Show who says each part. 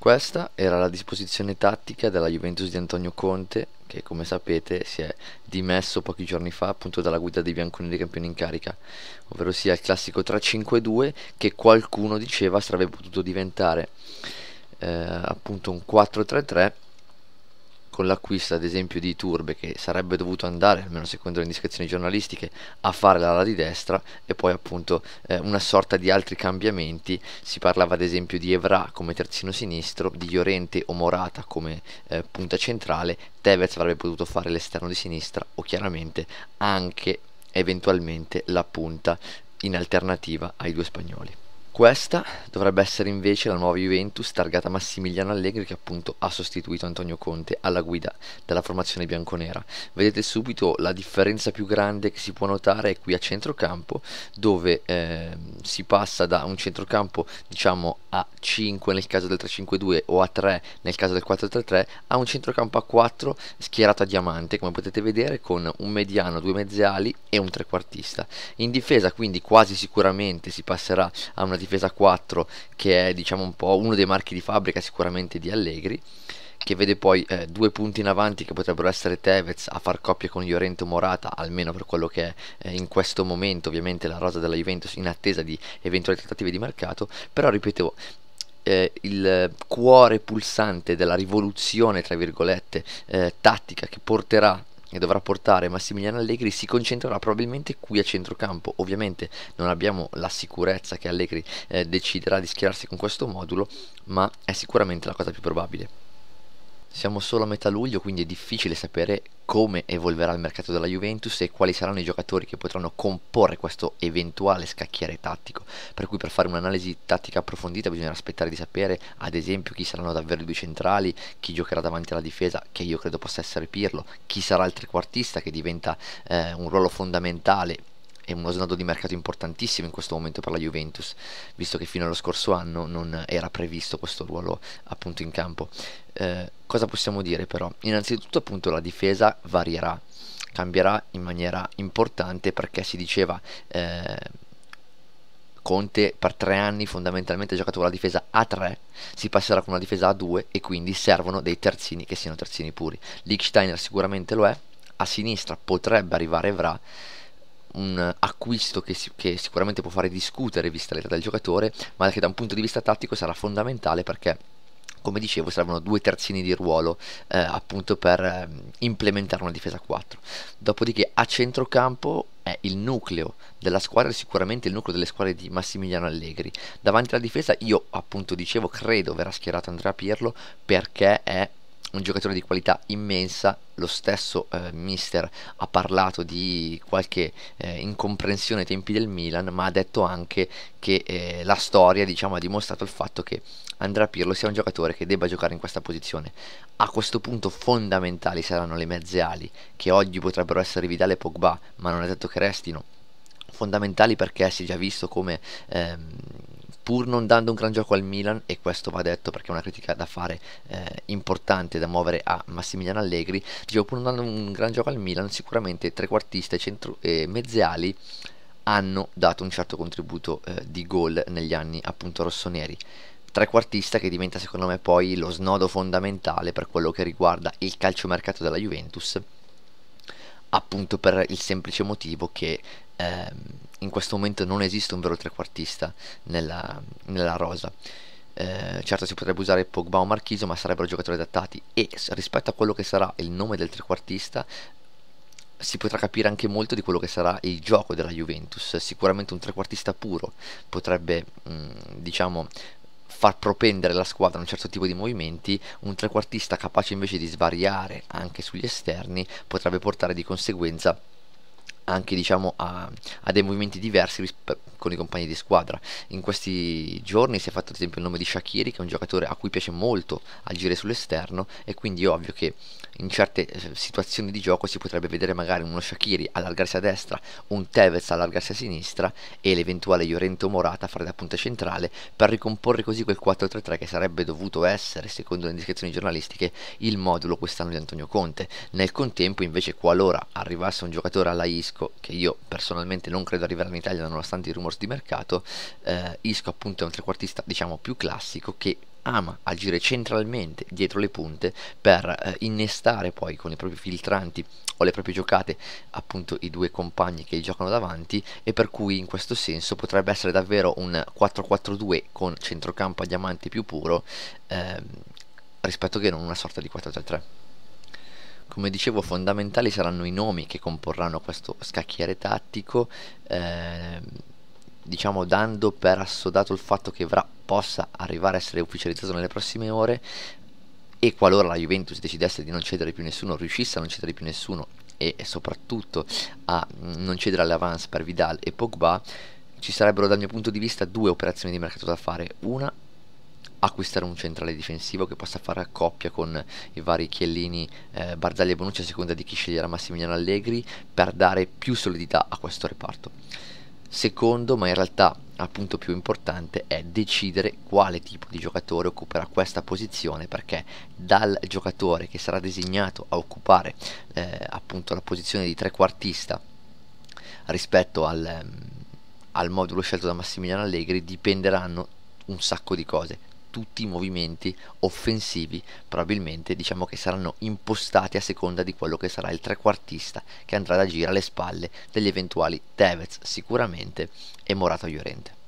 Speaker 1: Questa era la disposizione tattica della Juventus di Antonio Conte, che come sapete si è dimesso pochi giorni fa appunto dalla guida dei bianconi dei campioni in carica, ovvero sia il classico 3-5-2 che qualcuno diceva sarebbe potuto diventare eh, appunto un 4-3-3 con l'acquisto ad esempio di Turbe che sarebbe dovuto andare, almeno secondo le indicazioni giornalistiche, a fare l'ala di destra e poi appunto eh, una sorta di altri cambiamenti, si parlava ad esempio di Evra come terzino sinistro, di Llorente o Morata come eh, punta centrale, Tevez avrebbe potuto fare l'esterno di sinistra o chiaramente anche eventualmente la punta in alternativa ai due spagnoli. Questa dovrebbe essere invece la nuova Juventus targata Massimiliano Allegri che appunto ha sostituito Antonio Conte alla guida della formazione bianconera. Vedete subito la differenza più grande che si può notare è qui a centrocampo dove eh, si passa da un centrocampo diciamo a 5 nel caso del 3-5-2 o a 3 nel caso del 4-3-3 a un centrocampo a 4 schierato a diamante come potete vedere con un mediano, due mezziali e un trequartista. In difesa quindi quasi sicuramente si passerà a una difesa 4 che è diciamo un po' uno dei marchi di fabbrica sicuramente di Allegri che vede poi eh, due punti in avanti che potrebbero essere Tevez a far coppia con Llorente Morata, almeno per quello che è eh, in questo momento ovviamente la rosa della Juventus in attesa di eventuali trattative di mercato, però ripetevo eh, il cuore pulsante della rivoluzione, tra virgolette, eh, tattica che porterà e dovrà portare Massimiliano Allegri si concentrerà probabilmente qui a centrocampo. Ovviamente non abbiamo la sicurezza che Allegri eh, deciderà di schierarsi con questo modulo, ma è sicuramente la cosa più probabile. Siamo solo a metà luglio, quindi è difficile sapere come evolverà il mercato della Juventus e quali saranno i giocatori che potranno comporre questo eventuale scacchiere tattico. Per cui per fare un'analisi tattica approfondita bisognerà aspettare di sapere, ad esempio, chi saranno davvero i due centrali, chi giocherà davanti alla difesa, che io credo possa essere Pirlo, chi sarà il trequartista che diventa eh, un ruolo fondamentale è uno snodo di mercato importantissimo in questo momento per la Juventus, visto che fino allo scorso anno non era previsto questo ruolo appunto in campo. Eh, cosa possiamo dire però? Innanzitutto appunto la difesa varierà, cambierà in maniera importante perché si diceva... Eh, Conte per tre anni fondamentalmente ha giocato con la difesa a 3, si passerà con una difesa a 2 e quindi servono dei terzini che siano terzini puri. Lichsteiner sicuramente lo è, a sinistra potrebbe arrivare Vra un acquisto che, si, che, sicuramente può fare discutere vista l'età del giocatore, ma che da un punto di vista tattico sarà fondamentale perché come dicevo servono due terzini di ruolo eh, appunto per eh, implementare una difesa 4. Dopodiché a centrocampo è il nucleo della squadra, sicuramente il nucleo delle squadre di Massimiliano Allegri. Davanti alla difesa io appunto dicevo credo verrà schierato Andrea Pirlo perché è un giocatore di qualità immensa, lo stesso eh, mister ha parlato di qualche eh, incomprensione ai tempi del Milan, ma ha detto anche che eh, la storia diciamo, ha dimostrato il fatto che Andrea Pirlo sia un giocatore che debba giocare in questa posizione. A questo punto fondamentali saranno le mezze ali, che oggi potrebbero essere Vidal e Pogba, ma non è detto che restino fondamentali perché si è già visto come ehm, pur non dando un gran gioco al Milan, e questo va detto perché è una critica da fare eh, importante da muovere a Massimiliano Allegri, dicevo pur non dando un gran gioco al Milan, sicuramente trequartista e, centro, e mezziali hanno dato un certo contributo eh, di gol negli anni appunto rossoneri trequartista che diventa secondo me poi lo snodo fondamentale per quello che riguarda il calciomercato della Juventus appunto per il semplice motivo che ehm, in questo momento non esiste un vero trequartista nella, nella rosa. Eh, certo si potrebbe usare Pogba o Marchiso, ma sarebbero giocatori adattati e rispetto a quello che sarà il nome del trequartista si potrà capire anche molto di quello che sarà il gioco della Juventus. Sicuramente un trequartista puro potrebbe, mh, mm, diciamo, far propendere la squadra a un certo tipo di movimenti, un trequartista capace invece di svariare anche sugli esterni potrebbe portare di conseguenza a anche diciamo a, a dei movimenti diversi rispetto con i compagni di squadra. In questi giorni si è fatto ad esempio il nome di Shakiri, che è un giocatore a cui piace molto agire sull'esterno e quindi è ovvio che in certe eh, situazioni di gioco si potrebbe vedere magari uno Shakiri allargarsi a destra, un Tevez allargarsi a sinistra e l'eventuale Llorento Morata fare da punta centrale per ricomporre così quel 4-3-3 che sarebbe dovuto essere, secondo le indicazioni giornalistiche, il modulo quest'anno di Antonio Conte. Nel contempo invece qualora arrivasse un giocatore alla Isco, che io personalmente non credo arriverà in Italia nonostante i rumori rumors di mercato, eh, Isco appunto è un trequartista diciamo più classico che ama agire centralmente dietro le punte per eh, innestare poi con i propri filtranti o le proprie giocate appunto i due compagni che gli giocano davanti e per cui in questo senso potrebbe essere davvero un 4-4-2 con centrocampo a diamante più puro ehm, rispetto che non una sorta di 4-3-3. Come dicevo, fondamentali saranno i nomi che comporranno questo scacchiere tattico. Ehm, diciamo dando per assodato il fatto che Vra possa arrivare a essere ufficializzato nelle prossime ore e qualora la Juventus decidesse di non cedere più nessuno, riuscisse a non cedere più nessuno e soprattutto a mm, non cedere all'avance per Vidal e Pogba, ci sarebbero dal mio punto di vista due operazioni di mercato da fare. Una, acquistare un centrale difensivo che possa fare a coppia con i vari Chiellini, eh, Barzagli e Bonucci a seconda di chi sceglierà Massimiliano Allegri per dare più solidità a questo reparto Secondo, ma in realtà appunto più importante è decidere quale tipo di giocatore occuperà questa posizione perché dal giocatore che sarà designato a occupare eh, appunto la posizione di trequartista rispetto al, ehm, al modulo scelto da Massimiliano Allegri dipenderanno un sacco di cose tutti i movimenti offensivi probabilmente diciamo che saranno impostati a seconda di quello che sarà il trequartista che andrà ad agire alle spalle degli eventuali Tevez sicuramente e Morato Llorente.